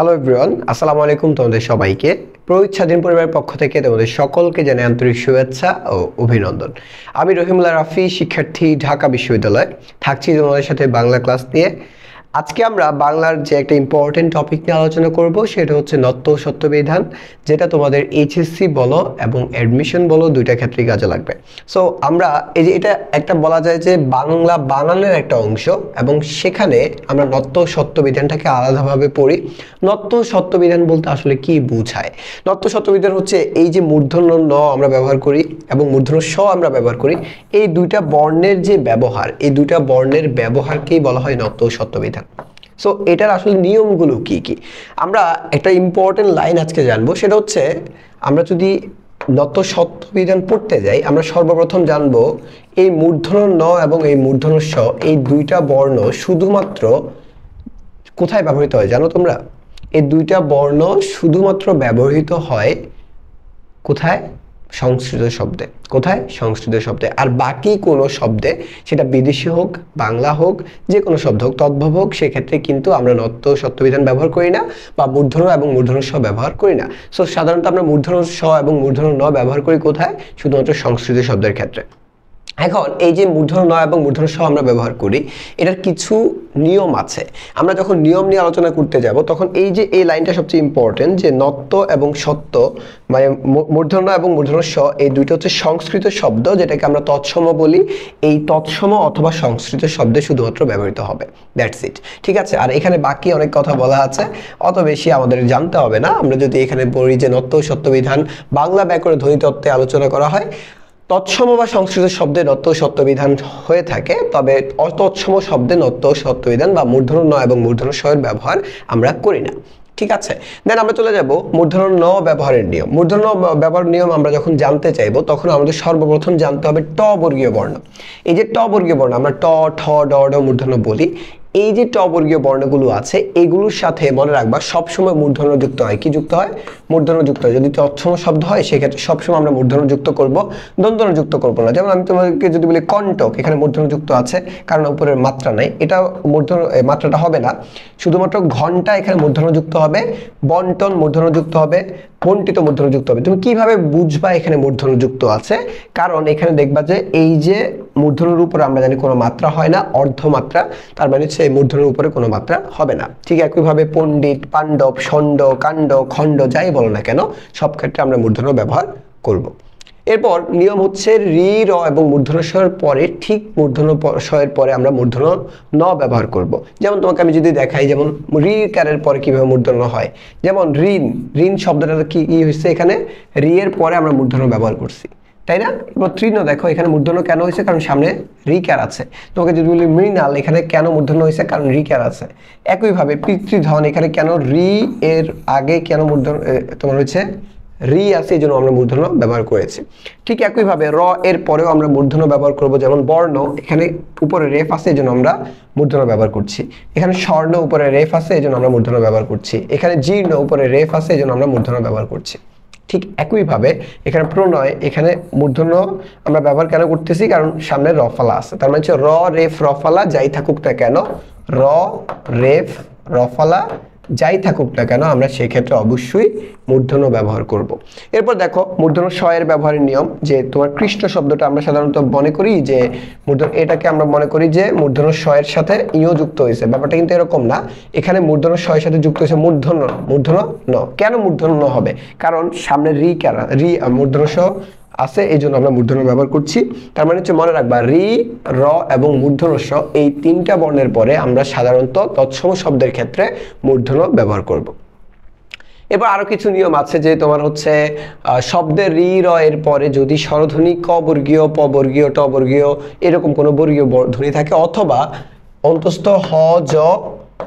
Hello everyone আসসালামু আলাইকুম তোমাদের সবাইকে প্রয়োগ স্বাধীন পরিবারের পক্ষ থেকে তোমাদের সকলকে জানাই আন্তরিক শুভেচ্ছা ও অভিনন্দন আমি রহিমুল্লাহ রাফি শিক্ষার্থী ঢাকা বিশ্ববিদ্যালয় থাকছি তোমাদের সাথে বাংলা ক্লাস নিয়ে আজকে আমরা বাংলার যে একটা ইম্পর্টেন্ট টপিক নিয়ে আলোচনা করব সেটা হচ্ছে নত্য সত্য বিধান যেটা তোমাদের এইচএসসি বলো এবং অ্যাডমিশন বলো দুইটা ক্ষেত্রেই কাজে লাগবে সো আমরা এই যে এটা একটা বলা যায় যে বাংলা বানানের একটা অংশ এবং সেখানে আমরা নত্য সত্য বিধানটাকে আলাদাভাবে পড়ি নত্য সত্য বিধান বলতে আসলে কি বোঝায় নত্য সত্য বিধান হচ্ছে এই যে মূর্ধন্য ন আমরা ব্যবহার করি এবং মূর্ধন্য স আমরা ব্যবহার করি এই দুইটা বর্ণের যে ব্যবহার এই দুইটা বর্ণের ব্যবহারকেই বলা হয় নত্য সত্য বিধান দেখেন সো এটার আসলে নিয়মগুলো কি কি আমরা একটা ইম্পর্টেন্ট লাইন আজকে জানবো সেটা হচ্ছে আমরা যদি নত সত্যবিধান পড়তে যাই আমরা সর্বপ্রথম জানব এই মূর্ধন ন এবং এই মূর্ধন স এই দুইটা বর্ণ শুধুমাত্র কোথায় ব্যবহৃত হয় জানো তোমরা এই দুইটা বর্ণ শুধুমাত্র ব্যবহৃত হয় কোথায় সংস্কৃত শব্দে কোথায় সংস্কৃত শব্দে আর বাকি কোনো শব্দে সেটা বিদেশি হোক বাংলা হোক যে কোনো শব্দ হোক তদ্ভব হোক সেক্ষেত্রে কিন্তু আমরা নত্য সত্যবিধান ব্যবহার করি না বা মূর্ধন এবং মূর্ধন স ব্যবহার করি না সো সাধারণত আমরা মূর্ধন স এবং মূর্ধন ন ব্যবহার করি কোথায় শুধুমাত্র সংস্কৃত শব্দের ক্ষেত্রে এখন এই যে মূর্ধন ন এবং মূর্ধন সহ আমরা ব্যবহার করি এটার কিছু নিয়ম আছে আমরা যখন নিয়ম নিয়ে আলোচনা করতে যাব তখন এই যে এই লাইনটা সবচেয়ে ইম্পর্টেন্ট যে নত্ব এবং সত্য মানে ন এবং মূর্ধন স এই দুইটা হচ্ছে সংস্কৃত শব্দ যেটাকে আমরা তৎসম বলি এই তৎসম অথবা সংস্কৃত শব্দে শুধুমাত্র ব্যবহৃত হবে দ্যাটস ইট ঠিক আছে আর এখানে বাকি অনেক কথা বলা আছে অত বেশি আমাদের জানতে হবে না আমরা যদি এখানে বলি যে নত্ব সত্যবিধান বাংলা ব্যাকরণ ধ্বনিতত্ত্বে আলোচনা করা হয় তৎসম বা সংস্কৃত শব্দে নত্য সত্যবিধান হয়ে থাকে তবে অতৎসম শব্দে নত্য সত্যবিধান বা মূর্ধন ন এবং মূর্ধন স্বয়ের ব্যবহার আমরা করি না ঠিক আছে দেন আমরা চলে যাব মূর্ধন ন ব্যবহারের নিয়ম মূর্ধন ব্যবহার নিয়ম আমরা যখন জানতে চাইব তখন আমাদের সর্বপ্রথম জানতে হবে ট বর্গীয় বর্ণ এই যে ট বর্গীয় বর্ণ আমরা ট ঠ ড ড মূর্ধন বলি এই যে টবর্গীয় বর্ণগুলো আছে এগুলোর সাথে মনে রাখবা সবসময় যুক্ত হয় কি যুক্ত হয় যুক্ত হয় যদি তৎসম শব্দ হয় সেক্ষেত্রে সবসময় আমরা মূর্ধন্যযুক্ত করব যুক্ত করব না যেমন আমি তোমাদেরকে যদি বলি কণ্টক এখানে যুক্ত আছে কারণ উপরের মাত্রা নাই এটা মূর্ধন মাত্রাটা হবে না শুধুমাত্র ঘন্টা এখানে যুক্ত হবে বন্টন যুক্ত হবে কোনটি তো মূর্ধন্য যুক্ত হবে তুমি কিভাবে বুঝবা এখানে মূর্ধন্য যুক্ত আছে কারণ এখানে দেখবা যে এই যে মূর্ধনের উপরে আমরা জানি কোনো মাত্রা হয় না অর্ধমাত্রা তার মানে হচ্ছে এই মূর্ধনের উপরে কোনো মাত্রা হবে না ঠিক একইভাবে পণ্ডিত পাণ্ডব ষণ্ড কাণ্ড খণ্ড যাই বলো না কেন সব ক্ষেত্রে আমরা মূর্ধন্য ব্যবহার করবো এরপর নিয়ম হচ্ছে রি র এবং মূর্ধনশয়ের পরে ঠিক মূর্ধন্য স্বয়ের পরে আমরা মূর্ধন ন ব্যবহার করব। যেমন তোমাকে আমি যদি দেখাই যেমন রি কারের পরে কীভাবে মূর্ধন্য হয় যেমন ঋণ ঋণ শব্দটা কি ই হয়েছে এখানে রি এর পরে আমরা মূর্ধন ব্যবহার করছি তাই না এবার তৃণ দেখো এখানে মূর্ধন্য কেন হয়েছে কারণ সামনে কার আছে তোমাকে যদি বলি মৃণাল এখানে কেন মূর্ধন্য হয়েছে কারণ রিকার আছে একইভাবে পিতৃধন এখানে কেন রি এর আগে কেন মূর্ধন তোমার হচ্ছে রি আছে এই জন্য আমরা মূর্ধন্য ব্যবহার করেছি ঠিক একইভাবে র এর পরেও আমরা মূর্ধন্য ব্যবহার করব যেমন বর্ণ এখানে উপরে রেফ আছে এই জন্য আমরা মূর্ধন্য ব্যবহার করছি এখানে স্বর্ণ উপরে রেফ আছে এই জন্য আমরা মূর্ধন্য ব্যবহার করছি এখানে জীর্ণ উপরে রেফ আছে এই জন্য আমরা মূর্ধন্য ব্যবহার করছি ঠিক একইভাবে এখানে প্রণয় এখানে মূর্ধন্য আমরা ব্যবহার কেন করতেছি কারণ সামনে রফালা আছে তার মানে হচ্ছে র রেফ রফালা যাই থাকুক না কেন র রেফ রফালা যাই থাকুক না কেন আমরা সেক্ষেত্রে অবশ্যই মূর্ধন্য ব্যবহার করব। এরপর দেখো মূর্ধন্য শয়ের ব্যবহারের নিয়ম যে তোমার কৃষ্ণ শব্দটা আমরা সাধারণত মনে করি যে মূর্ধন এটাকে আমরা মনে করি যে মূর্ধন্য শয়ের সাথে ইও যুক্ত হয়েছে ব্যাপারটা কিন্তু এরকম না এখানে মূর্ধন্য শয়ের সাথে যুক্ত হয়েছে মূর্ধন্য মূর্ধন্য ন কেন মূর্ধন্য হবে কারণ সামনে রি কারা রি মূর্ধন্য আছে এই জন্য আমরা মূর্ধন্য ব্যবহার করছি তার মানে হচ্ছে মনে রাখবা রি র এবং স এই তিনটা বর্ণের পরে আমরা সাধারণত তৎসম শব্দের ক্ষেত্রে মূর্ধন্য ব্যবহার করব। এবার আরও কিছু নিয়ম আছে যে তোমার হচ্ছে শব্দের রি র এর পরে যদি স্বরধ্বনি ক বর্গীয় প বর্গীয় ট বর্গীয় এরকম কোনো বর্গীয় ধ্বনি থাকে অথবা অন্তস্থ হ জ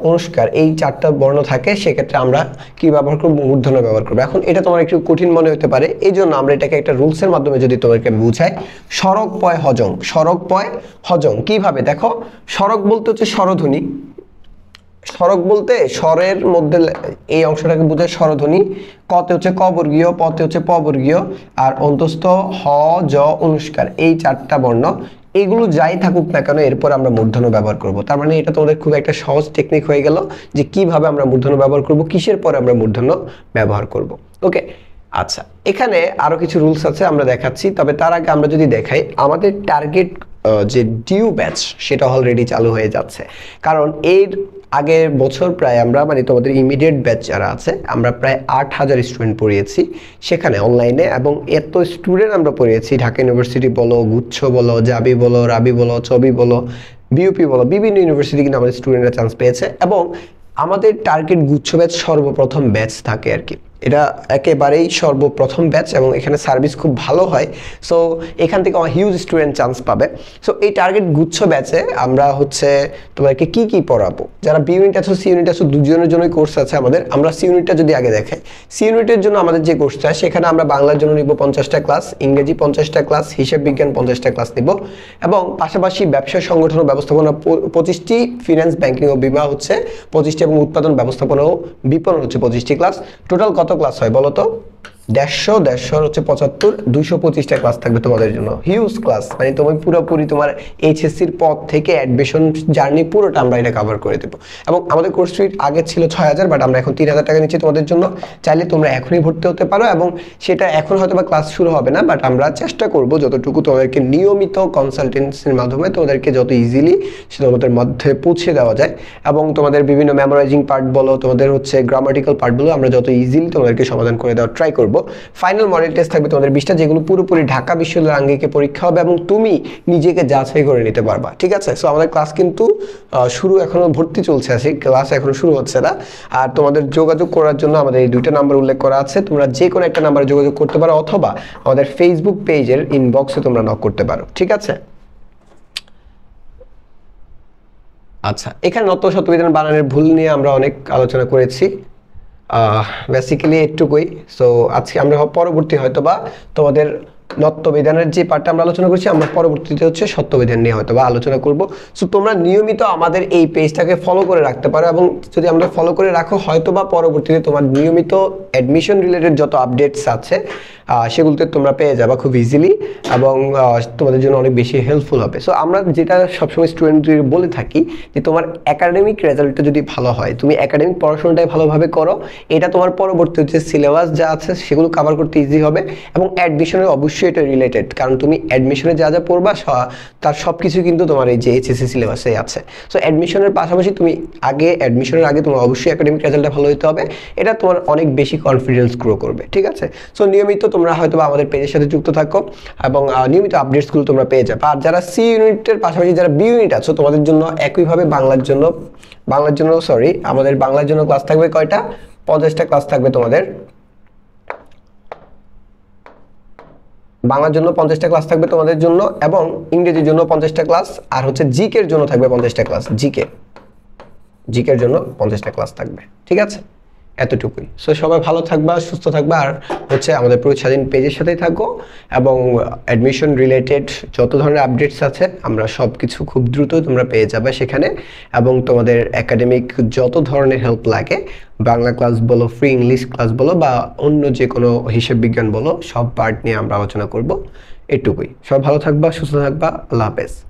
অনুষ্কার এই চারটা বর্ণ থাকে সেক্ষেত্রে আমরা কি ব্যবহার করবো মূর্ধন্য ব্যবহার করবো এখন এটা তোমার একটু কঠিন মনে হতে পারে এই জন্য আমরা এটাকে একটা রুলসের মাধ্যমে যদি তোমাকে বুঝাই সড়ক পয় হজম সড়ক পয় হজম কিভাবে দেখো সড়ক বলতে হচ্ছে স্বরধ্বনি সড়ক বলতে স্বরের মধ্যে এই অংশটাকে বুঝে স্বরধ্বনি কতে হচ্ছে কবর্গীয় বর্গীয় পতে হচ্ছে পবর্গীয় আর অন্তস্থ হ জ অনুষ্কার এই চারটা বর্ণ এগুলো যাই থাকুক না কেন এরপর আমরা মূর্ধন্য ব্যবহার করব তার মানে এটা তোমাদের খুব একটা সহজ টেকনিক হয়ে গেল যে কিভাবে আমরা মূর্ধন্য ব্যবহার করব কিসের পরে আমরা মূর্ধন্য ব্যবহার করব ওকে আচ্ছা এখানে আরও কিছু রুলস আছে আমরা দেখাচ্ছি তবে তার আগে আমরা যদি দেখাই আমাদের টার্গেট যে ডিউ ব্যাচ সেটা অলরেডি চালু হয়ে যাচ্ছে কারণ এর আগের বছর প্রায় আমরা মানে তোমাদের ইমিডিয়েট ব্যাচ যারা আছে আমরা প্রায় আট হাজার স্টুডেন্ট পড়িয়েছি সেখানে অনলাইনে এবং এত স্টুডেন্ট আমরা পড়িয়েছি ঢাকা ইউনিভার্সিটি বলো গুচ্ছ বলো জাবি বলো রাবি বলো চবি বলো বিউপি বলো বিভিন্ন ইউনিভার্সিটি কিন্তু আমাদের স্টুডেন্টরা চান্স পেয়েছে এবং আমাদের টার্গেট গুচ্ছ ব্যাচ সর্বপ্রথম ব্যাচ থাকে আর কি এটা একেবারেই সর্বপ্রথম ব্যাচ এবং এখানে সার্ভিস খুব ভালো হয় সো এখান থেকে হিউজ স্টুডেন্ট চান্স পাবে সো এই টার্গেট গুচ্ছ ব্যাচে আমরা হচ্ছে তোমাকে কি কি পড়াবো যারা বি ইউনিট আছো সি ইউনিট আছো দুজনের জন্যই কোর্স আছে আমাদের আমরা সি ইউনিটটা যদি আগে দেখাই সি ইউনিটের জন্য আমাদের যে কোর্সটা সেখানে আমরা বাংলার জন্য নিব পঞ্চাশটা ক্লাস ইংরেজি পঞ্চাশটা ক্লাস হিসেব বিজ্ঞান পঞ্চাশটা ক্লাস নিব এবং পাশাপাশি ব্যবসা সংগঠন ও ব্যবস্থাপনা পঁচিশটি ফিনান্স ব্যাংকিং ও বিমা হচ্ছে পঁচিশটি এবং উৎপাদন ব্যবস্থাপনা ও বিপণন হচ্ছে পঁচিশটি ক্লাস টোটাল কত ক্লাস হয় বলো তো দেড়শো দেড়শো হচ্ছে পঁচাত্তর দুশো পঁচিশটা ক্লাস থাকবে তোমাদের জন্য হিউজ ক্লাস মানে তুমি পুরোপুরি তোমার এইচএসসির পথ থেকে অ্যাডমিশন জার্নি পুরোটা আমরা এটা কাভার করে দেবো এবং আমাদের কোর্স ফি আগে ছিল ছয় হাজার বাট আমরা এখন তিন হাজার টাকা নিচ্ছি তোমাদের জন্য চাইলে তোমরা এখনই ভর্তি হতে পারো এবং সেটা এখন হয়তো বা ক্লাস শুরু হবে না বাট আমরা চেষ্টা করবো যতটুকু তোমাদেরকে নিয়মিত কনসালটেন্সির মাধ্যমে তোমাদেরকে যত ইজিলি সে তোমাদের মধ্যে পৌঁছে দেওয়া যায় এবং তোমাদের বিভিন্ন মেমোরাইজিং পার্ট বলো তোমাদের হচ্ছে গ্রামাটিক্যাল পার্ট বলো আমরা যত ইজিলি তোমাদেরকে সমাধান করে দেওয়ার ট্রাই করবো করব ফাইনাল মডেল টেস্ট থাকবে তোমাদের বিশটা যেগুলো পুরোপুরি ঢাকা বিশ্ববিদ্যালয়ের আঙ্গিকে পরীক্ষা হবে এবং তুমি নিজেকে যাচাই করে নিতে পারবা ঠিক আছে সো আমাদের ক্লাস কিন্তু শুরু এখনও ভর্তি চলছে আছে ক্লাস এখনও শুরু হচ্ছে না আর তোমাদের যোগাযোগ করার জন্য আমাদের এই দুইটা নাম্বার উল্লেখ করা আছে তোমরা যে কোনো একটা নাম্বারে যোগাযোগ করতে পারো অথবা আমাদের ফেসবুক পেজের ইনবক্সে তোমরা নক করতে পারো ঠিক আছে আচ্ছা এখানে নত শতবিধান বানানোর ভুল নিয়ে আমরা অনেক আলোচনা করেছি বেসিক্যালি এটুকুই সো আজকে আমরা পরবর্তী হয়তো বা তোমাদের নত্যবিধানের যে পার্টটা আমরা আলোচনা করছি আমরা পরবর্তীতে হচ্ছে সত্যবিধান নিয়ে হয়তো বা আলোচনা করব সো তোমরা নিয়মিত আমাদের এই পেজটাকে ফলো করে রাখতে পারো এবং যদি আমরা ফলো করে রাখো হয়তো বা পরবর্তীতে তোমার নিয়মিত অ্যাডমিশন রিলেটেড যত আপডেটস আছে সেগুলোতে তোমরা পেয়ে যাবা খুব ইজিলি এবং তোমাদের জন্য অনেক বেশি হেল্পফুল হবে সো আমরা যেটা সবসময় স্টুডেন্টদের বলে থাকি যে তোমার একাডেমিক রেজাল্টটা যদি ভালো হয় তুমি একাডেমিক পড়াশোনাটাই ভালোভাবে করো এটা তোমার পরবর্তী হচ্ছে সিলেবাস যা আছে সেগুলো কাভার করতে ইজি হবে এবং অ্যাডমিশনের অবশ্যই এটা রিলেটেড কারণ তুমি অ্যাডমিশনে যা যা পড়বা তার সব কিছু কিন্তু তোমার এই যে এইচএসসি সিলেবাসে আছে সো অ্যাডমিশনের পাশাপাশি তুমি আগে অ্যাডমিশনের আগে তোমার অবশ্যই একাডেমিক রেজাল্টটা ভালো হতে হবে এটা তোমার অনেক বেশি কনফিডেন্স গ্রো করবে ঠিক আছে সো নিয়মিত তোমরা হয়তো আমাদের পেজের সাথে যুক্ত থাকো এবং নিয়মিত আপডেটসগুলো তোমরা পেয়ে যাবে আর যারা সি ইউনিটের পাশাপাশি যারা বি ইউনিট আছো তোমাদের জন্য একইভাবে বাংলার জন্য বাংলার জন্য সরি আমাদের বাংলার জন্য ক্লাস থাকবে কয়টা পঞ্চাশটা ক্লাস থাকবে তোমাদের বাংলার জন্য পঞ্চাশটা ক্লাস থাকবে তোমাদের জন্য এবং ইংরেজির জন্য পঞ্চাশটা ক্লাস আর হচ্ছে জিকের জন্য থাকবে পঞ্চাশটা ক্লাস জিকে জিকের জন্য পঞ্চাশটা ক্লাস থাকবে ঠিক আছে এতটুকুই সো সবাই ভালো থাকবা সুস্থ থাকবা আর হচ্ছে আমাদের পুরো স্বাধীন পেজের সাথেই থাকো এবং অ্যাডমিশন রিলেটেড যত ধরনের আপডেটস আছে আমরা সব কিছু খুব দ্রুত তোমরা পেয়ে যাবে সেখানে এবং তোমাদের একাডেমিক যত ধরনের হেল্প লাগে বাংলা ক্লাস বলো ফ্রি ইংলিশ ক্লাস বলো বা অন্য যে কোনো হিসেব বিজ্ঞান বলো সব পার্ট নিয়ে আমরা আলোচনা করব এটুকুই সব ভালো থাকবা সুস্থ থাকবা আল্লাহ হাফেজ